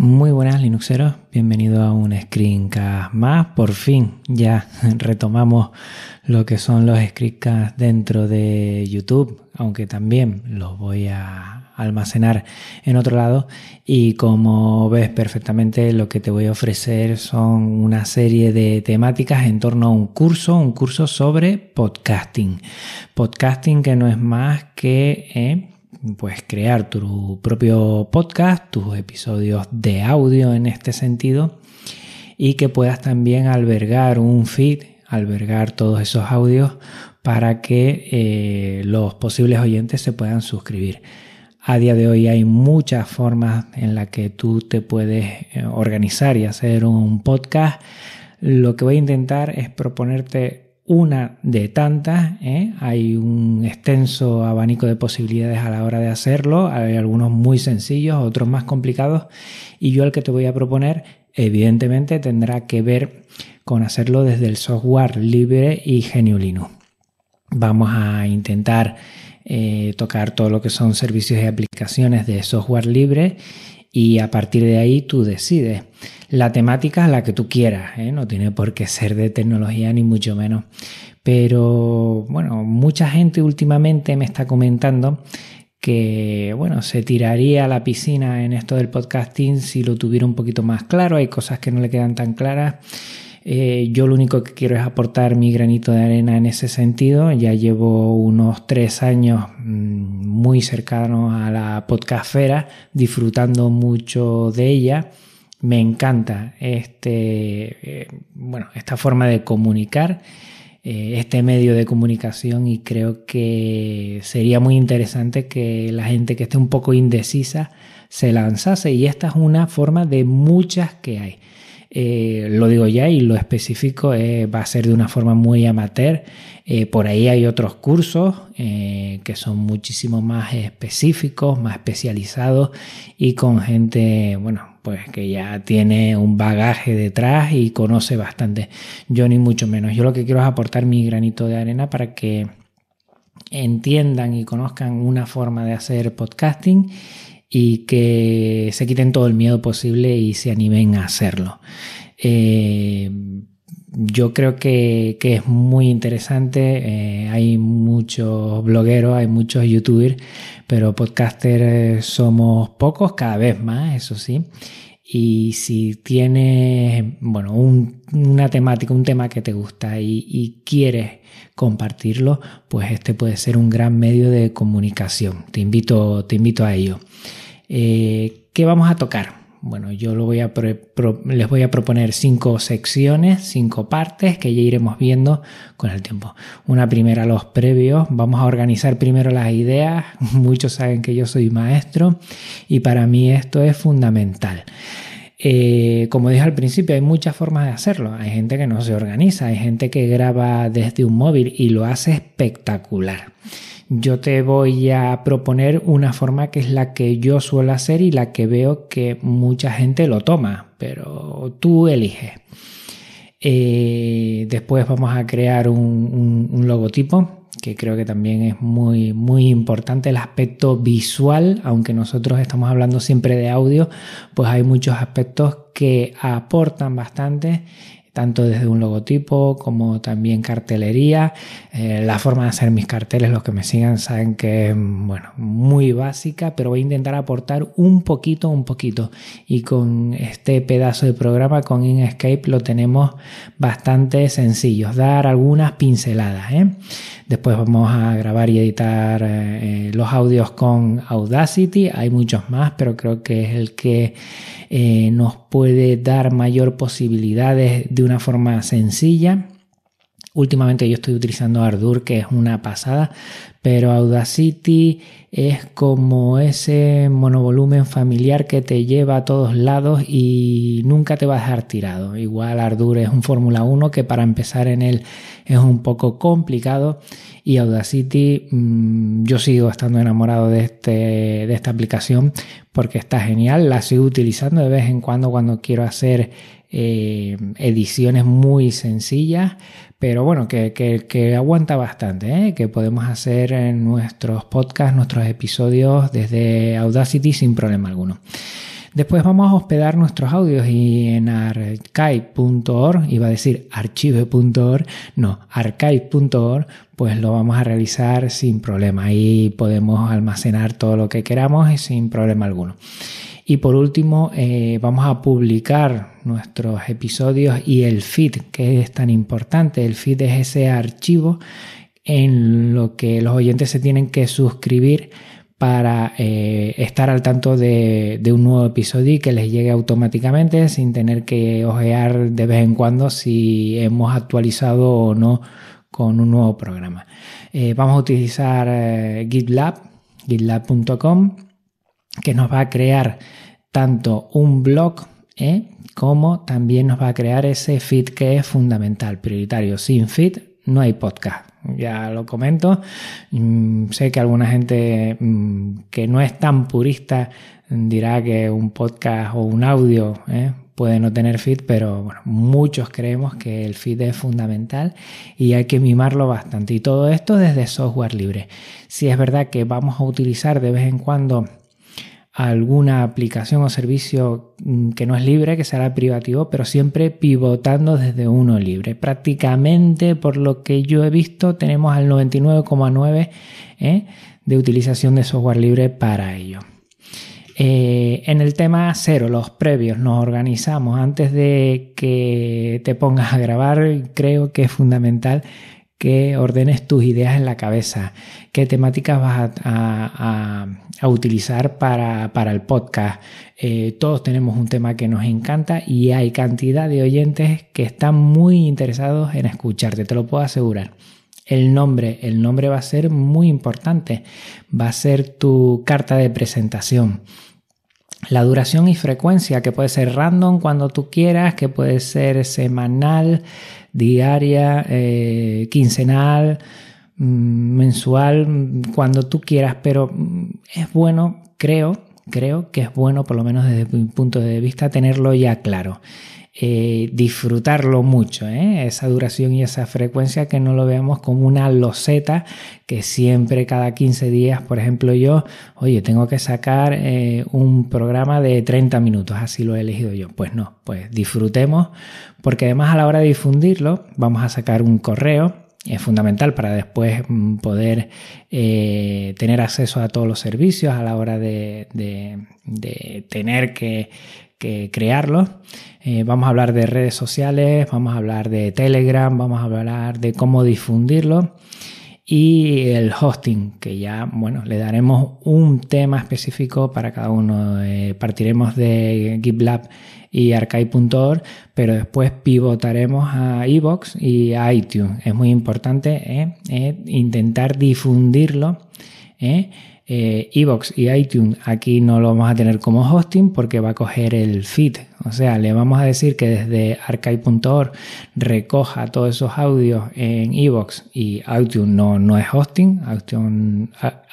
Muy buenas Linuxeros, bienvenido a un screencast más. Por fin ya retomamos lo que son los screencasts dentro de YouTube, aunque también los voy a almacenar en otro lado. Y como ves perfectamente, lo que te voy a ofrecer son una serie de temáticas en torno a un curso, un curso sobre podcasting. Podcasting que no es más que... Eh, pues crear tu propio podcast, tus episodios de audio en este sentido y que puedas también albergar un feed, albergar todos esos audios para que eh, los posibles oyentes se puedan suscribir. A día de hoy hay muchas formas en las que tú te puedes eh, organizar y hacer un podcast. Lo que voy a intentar es proponerte una de tantas. ¿eh? Hay un extenso abanico de posibilidades a la hora de hacerlo. Hay algunos muy sencillos, otros más complicados. Y yo el que te voy a proponer, evidentemente, tendrá que ver con hacerlo desde el software libre y geniulino. Vamos a intentar eh, tocar todo lo que son servicios y aplicaciones de software libre y a partir de ahí tú decides la temática es la que tú quieras, ¿eh? no tiene por qué ser de tecnología ni mucho menos. Pero bueno, mucha gente últimamente me está comentando que bueno, se tiraría a la piscina en esto del podcasting si lo tuviera un poquito más claro, hay cosas que no le quedan tan claras eh, yo lo único que quiero es aportar mi granito de arena en ese sentido. Ya llevo unos tres años mm, muy cercanos a la podcastfera, disfrutando mucho de ella. Me encanta este, eh, bueno, esta forma de comunicar, eh, este medio de comunicación y creo que sería muy interesante que la gente que esté un poco indecisa se lanzase y esta es una forma de muchas que hay. Eh, lo digo ya y lo específico, eh, va a ser de una forma muy amateur. Eh, por ahí hay otros cursos que son muchísimo más específicos, más especializados y con gente, bueno, pues que ya tiene un bagaje detrás y conoce bastante. Yo ni mucho menos. Yo lo que quiero es aportar mi granito de arena para que entiendan y conozcan una forma de hacer podcasting y que se quiten todo el miedo posible y se animen a hacerlo. Eh, yo creo que, es muy interesante. Eh, hay muchos blogueros, hay muchos youtubers, pero podcasters somos pocos, cada vez más, eso sí. Y si tienes, bueno, una temática, un tema que te gusta y, quieres compartirlo, pues este puede ser un gran medio de comunicación. Te invito, te invito a ello. Eh, ¿Qué vamos a tocar? Bueno, yo les voy a proponer cinco secciones, cinco partes que ya iremos viendo con el tiempo. Una primera, los previos. Vamos a organizar primero las ideas. Muchos saben que yo soy maestro y para mí esto es fundamental. Eh, como dije al principio, hay muchas formas de hacerlo. Hay gente que no se organiza, hay gente que graba desde un móvil y lo hace espectacular. Yo te voy a proponer una forma que es la que yo suelo hacer y la que veo que mucha gente lo toma, pero tú eliges. Eh, después vamos a crear un logotipo que creo que también es muy, muy importante el aspecto visual, aunque nosotros estamos hablando siempre de audio, pues hay muchos aspectos que aportan bastante tanto desde un logotipo como también cartelería. Eh, la forma de hacer mis carteles, los que me sigan saben que es bueno, muy básica, pero voy a intentar aportar un poquito, un poquito. Y con este pedazo de programa, con Inkscape, lo tenemos bastante sencillo. Dar algunas pinceladas. ¿eh? Después vamos a grabar y editar eh, los audios con Audacity. Hay muchos más, pero creo que es el que nos puede dar mayor posibilidades de una forma sencilla. Últimamente yo estoy utilizando Ardour, que es una pasada, pero Audacity es como ese monovolumen familiar que te lleva a todos lados y nunca te va a dejar tirado. Igual Ardour es un Fórmula 1 que para empezar en él es un poco complicado y Audacity mm, yo sigo estando enamorado de, este, de esta aplicación porque está genial, la sigo utilizando de vez en cuando cuando quiero hacer eh, ediciones muy sencillas, pero bueno, que, aguanta bastante, ¿eh? que podemos hacer en eh, nuestros podcasts, nuestros episodios desde Audacity sin problema alguno. Después vamos a hospedar nuestros audios y en archive.org, iba a decir archive.org, no, archive.org, pues lo vamos a realizar sin problema. Ahí podemos almacenar todo lo que queramos y sin problema alguno. Y por último, eh, vamos a publicar nuestros episodios y el feed, que es tan importante. El feed es ese archivo en lo que los oyentes se tienen que suscribir para eh, estar al tanto de, un nuevo episodio y que les llegue automáticamente sin tener que ojear de vez en cuando si hemos actualizado o no con un nuevo programa. Eh, vamos a utilizar GitLab, gitlab.com que nos va a crear tanto un blog ¿eh? como también nos va a crear ese feed que es fundamental, prioritario. Sin feed no hay podcast. Ya lo comento. Mm, sé que alguna gente mm, que no es tan purista dirá que un podcast o un audio ¿eh? puede no tener feed, pero muchos creemos que el feed es fundamental y hay que mimarlo bastante. Y todo esto desde software libre. Si es verdad que vamos a utilizar de vez en cuando alguna aplicación o servicio mm, que no es libre, que será privativo, pero siempre pivotando desde uno libre. Prácticamente, por lo que yo he visto, tenemos al 99,9 ¿eh? de utilización de software libre para ello. Eh, en el tema cero, los previos, nos organizamos antes de que te pongas a grabar. Creo que es fundamental que ordenes tus ideas en la cabeza, qué temáticas vas a, utilizar para, para, el podcast. Eh, todos tenemos un tema que nos encanta y hay cantidad de oyentes que están muy interesados en escucharte, te lo puedo asegurar. El nombre, el nombre va a ser muy importante, va a ser tu carta de presentación. La duración y frecuencia, que puede ser random cuando tú quieras, que puede ser semanal, diaria, eh, quincenal, mm, mensual, cuando tú quieras, pero mm, es bueno, creo, creo que es bueno, por lo menos desde mi punto de vista, tenerlo ya claro. Eh, disfrutarlo mucho, ¿eh? esa duración y esa frecuencia, que no lo veamos como una loseta que siempre cada 15 días, por ejemplo yo, oye, tengo que sacar eh, un programa de 30 minutos, así lo he elegido yo. Pues no, pues disfrutemos, porque además a la hora de difundirlo vamos a sacar un correo es fundamental para después mm, poder tener acceso a todos los servicios a la hora de tener que que crearlo eh, vamos a hablar de redes sociales, vamos a hablar de Telegram, vamos a hablar de cómo difundirlo y el hosting, que ya, bueno, le daremos un tema específico para cada uno. Eh, partiremos de GitLab y archive.org, pero después pivotaremos a iBox y a iTunes. Es muy importante eh, intentar difundirlo. Evox eh, y iTunes, aquí no lo vamos a tener como hosting porque va a coger el feed. O sea, le vamos a decir que desde archive.org recoja todos esos audios en Evox y iTunes no, no es hosting,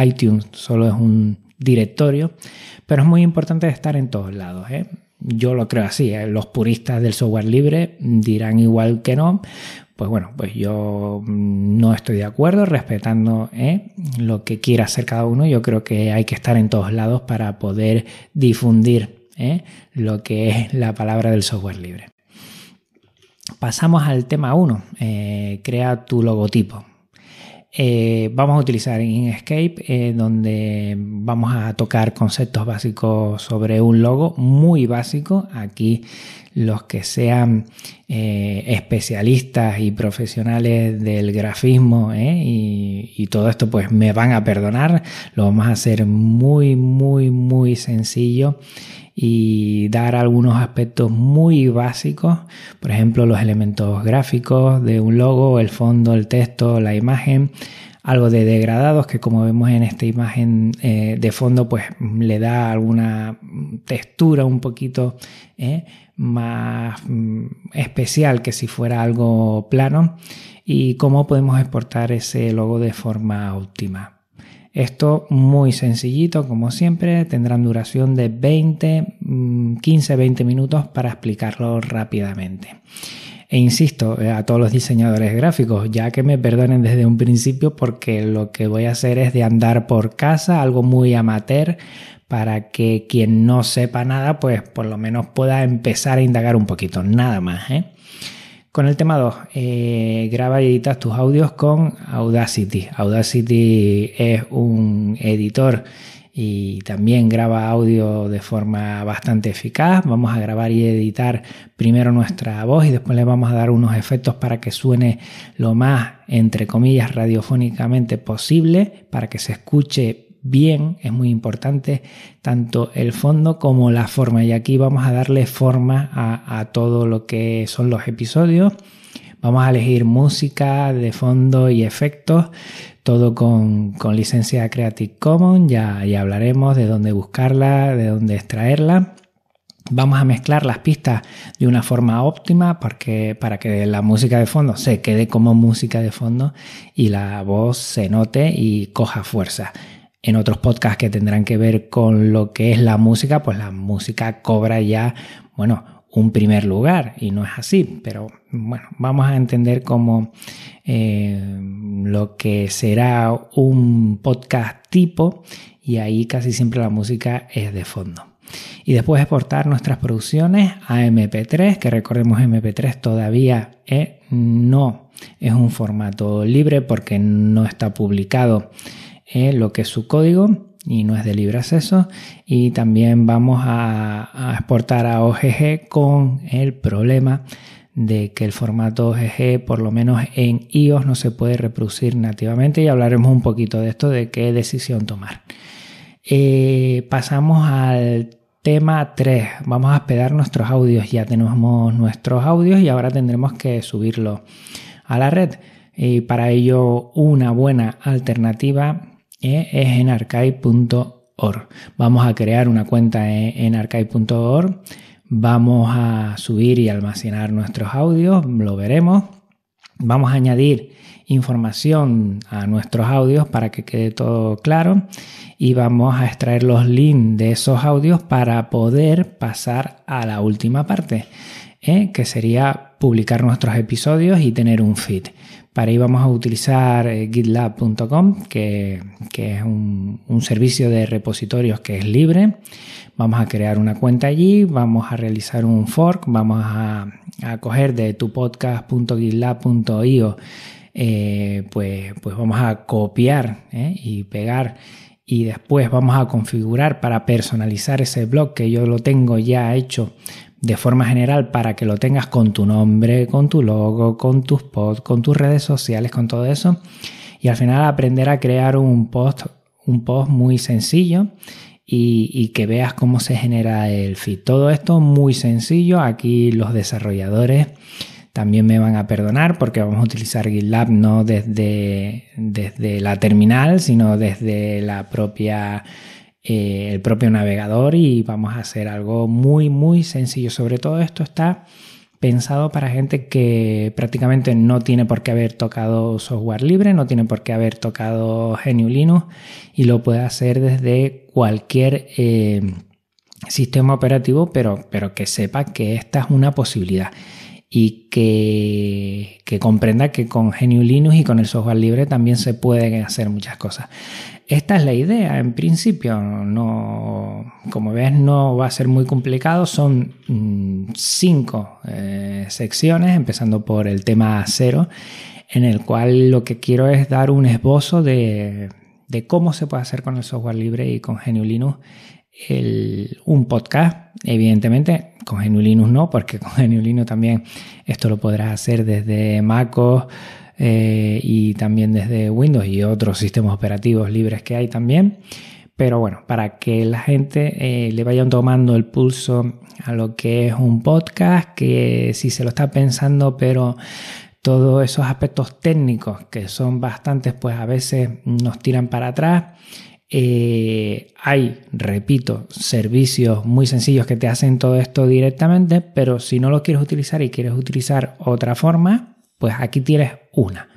iTunes, solo es un directorio, pero es muy importante estar en todos lados. ¿eh? Yo lo creo así, ¿eh? los puristas del software libre dirán igual que no, pues bueno, pues yo no estoy de acuerdo, respetando ¿eh? lo que quiera hacer cada uno. Yo creo que hay que estar en todos lados para poder difundir ¿eh? lo que es la palabra del software libre. Pasamos al tema 1, eh, crea tu logotipo. vamos a utilizar Inkscape, donde vamos a tocar conceptos básicos sobre un logo, muy básico. Aquí los que sean eh, especialistas y profesionales del grafismo eh, y, todo esto pues me van a perdonar. Lo vamos a hacer muy, muy, muy sencillo y dar algunos aspectos muy básicos, por ejemplo los elementos gráficos de un logo, el fondo, el texto, la imagen, algo de degradados que como vemos en esta imagen eh, de fondo pues le da alguna textura un poquito. ¿eh? más mm, especial que si fuera algo plano y cómo podemos exportar ese logo de forma óptima. Esto muy sencillito, como siempre, tendrán duración de 20, 15, 20 minutos para explicarlo rápidamente. E insisto, eh, a todos los diseñadores gráficos, ya que me perdonen desde un principio porque lo que voy a hacer es de andar por casa, algo muy amateur, para que quien no sepa nada, pues por lo menos pueda empezar a indagar un poquito, nada más. ¿eh? Con el tema 2, eh, graba y editas tus audios con Audacity. Audacity es un editor y también graba audio de forma bastante eficaz. Vamos a grabar y editar primero nuestra voz y después le vamos a dar unos efectos para que suene lo más, entre comillas, radiofónicamente posible, para que se escuche bien, es muy importante tanto el fondo como la forma. Y aquí vamos a darle forma a, todo lo que son los episodios Vamos a elegir música de fondo y efectos, todo con, licencia Creative Commons, ya, hablaremos de dónde buscarla, de dónde extraerla. Vamos a mezclar las pistas de una forma óptima porque, para que la música de fondo se quede como música de fondo y la voz se note y coja fuerza. En otros podcasts que tendrán que ver con lo que es la música, pues la música cobra ya, bueno, un primer lugar y no es así, pero bueno, vamos a entender como eh, lo que será un podcast tipo y ahí casi siempre la música es de fondo. Y después exportar nuestras producciones a MP3, que recordemos MP3 todavía eh, no es un formato libre porque no está publicado eh, lo que es su código y no es de libre acceso. Y también vamos a, exportar a OGG con el problema de que el formato OGG, por lo menos en iOS, no se puede reproducir nativamente y hablaremos un poquito de esto, de qué decisión tomar. Eh, pasamos al tema 3. Vamos a hospedar nuestros audios. Ya tenemos nuestros audios y ahora tendremos que subirlo a la red. Y eh, para ello, una buena alternativa es en archive.org. Vamos a crear una cuenta en archive.org, vamos a subir y almacenar nuestros audios, lo veremos. Vamos a añadir información a nuestros audios para que quede todo claro y vamos a extraer los links de esos audios para poder pasar a la última parte, eh, que sería publicar nuestros episodios y tener un feed. Para ello vamos a utilizar eh, gitlab.com, que, es un, servicio de repositorios que es libre. Vamos a crear una cuenta allí, vamos a realizar un fork, vamos a, coger de tu podcast.gitlab.io eh, pues, pues, vamos a copiar eh, y pegar y después vamos a configurar para personalizar ese blog que yo lo tengo ya hecho de forma general para que lo tengas con tu nombre, con tu logo, con tus posts, con tus redes sociales, con todo eso. Y al final aprender a crear un post, un post muy sencillo y, que veas cómo se genera el feed. Todo esto muy sencillo. Aquí los desarrolladores también me van a perdonar porque vamos a utilizar GitLab no desde, desde la terminal, sino desde la propia eh, el propio navegador y vamos a hacer algo muy, muy sencillo. Sobre todo esto está pensado para gente que prácticamente no tiene por qué haber tocado software libre, no tiene por qué haber tocado GNU y lo puede hacer desde cualquier eh, sistema operativo, pero, pero que sepa que esta es una posibilidad y que, comprenda que con GNU Linux y con el software libre también se pueden hacer muchas cosas. Esta es la idea, en principio, no, como ves, no va a ser muy complicado. Son mm, cinco eh, secciones, empezando por el tema cero, en el cual lo que quiero es dar un esbozo de, cómo se puede hacer con el software libre y con GNU Linux un podcast, evidentemente, con GNU no, porque con GNU también esto lo podrás hacer desde MacOS eh, y también desde Windows y otros sistemas operativos libres que hay también. Pero bueno, para que la gente eh, le vayan tomando el pulso a lo que es un podcast, que si se lo está pensando, pero todos esos aspectos técnicos que son bastantes, pues a veces nos tiran para atrás. Eh, hay, repito, servicios muy sencillos que te hacen todo esto directamente, pero si no lo quieres utilizar y quieres utilizar otra forma, pues aquí tienes una.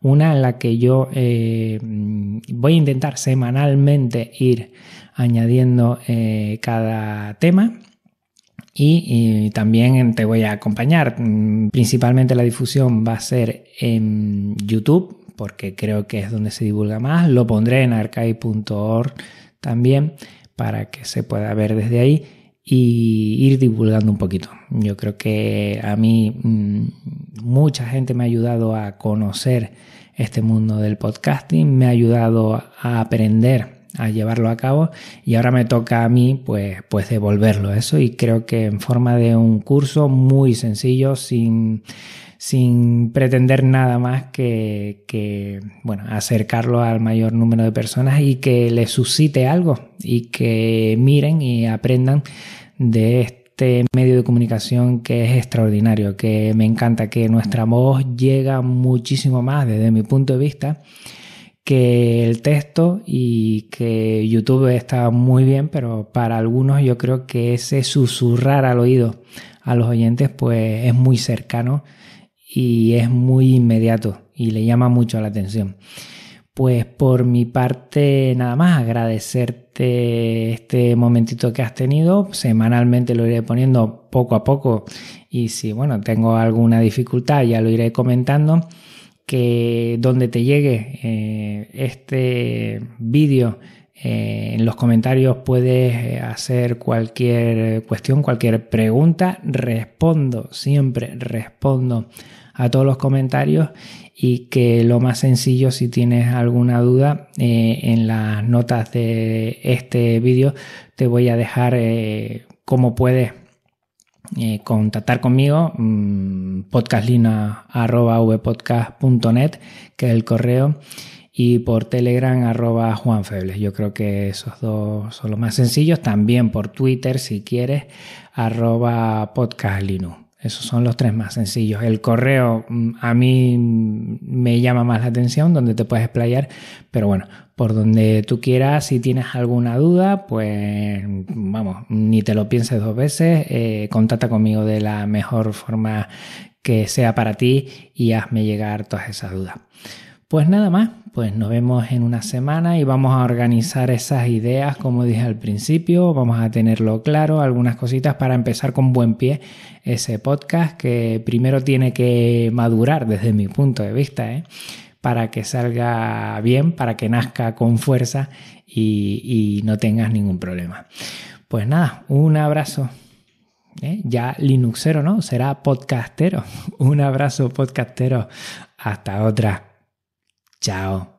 Una en la que yo eh, voy a intentar semanalmente ir añadiendo eh, cada tema. y, también te voy a acompañar. Mm, principalmente la difusión va a ser en YouTube, porque creo que es donde se divulga más. Lo pondré en arcai.org también para que se pueda ver desde ahí y ir divulgando un poquito. Yo creo que a mí mm, mucha gente me ha ayudado a conocer este mundo del podcasting, me ha ayudado a aprender a llevarlo a cabo y ahora me toca a mí pues, pues devolverlo eso y creo que en forma de un curso muy sencillo sin sin pretender nada más que, bueno, acercarlo al mayor número de personas y que les suscite algo y que miren y aprendan de este medio de comunicación que es extraordinario, que me encanta, que nuestra voz llega muchísimo más desde mi punto de vista que el texto y que YouTube está muy bien, pero para algunos yo creo que ese susurrar al oído a los oyentes pues es muy cercano y es muy inmediato y le llama mucho la atención. Pues por mi parte, nada más agradecerte este momentito que has tenido. Semanalmente lo iré poniendo poco a poco y si, bueno, tengo alguna dificultad ya lo iré comentando. Que donde te llegue eh, este vídeo, eh, en los comentarios puedes eh, hacer cualquier cuestión, cualquier pregunta. Respondo, siempre respondo a todos los comentarios y que lo más sencillo si tienes alguna duda eh, en las notas de este vídeo te voy a dejar eh, cómo puedes eh, contactar conmigo mm, podcastlina.vpodcast.net que es el correo y por telegram arroba juanfebles yo creo que esos dos son los más sencillos también por twitter si quieres arroba podcastlinux esos son los tres más sencillos. El correo mm, a mí me llama más la atención, donde te puedes explayar, pero bueno, por donde tú quieras, si tienes alguna duda, pues vamos, ni te lo pienses dos veces, eh, contacta conmigo de la mejor forma que sea para ti y hazme llegar todas esas dudas. Pues nada más, pues nos vemos en una semana y vamos a organizar esas ideas, como dije al principio, vamos a tenerlo claro, algunas cositas para empezar con buen pie ese podcast que primero tiene que madurar desde mi punto de vista, ¿eh? para que salga bien, para que nazca con fuerza y, no tengas ningún problema. Pues nada, un abrazo. ¿eh? Ya Linuxero, ¿no? Será podcastero. Un abrazo podcastero. Hasta otra. Chào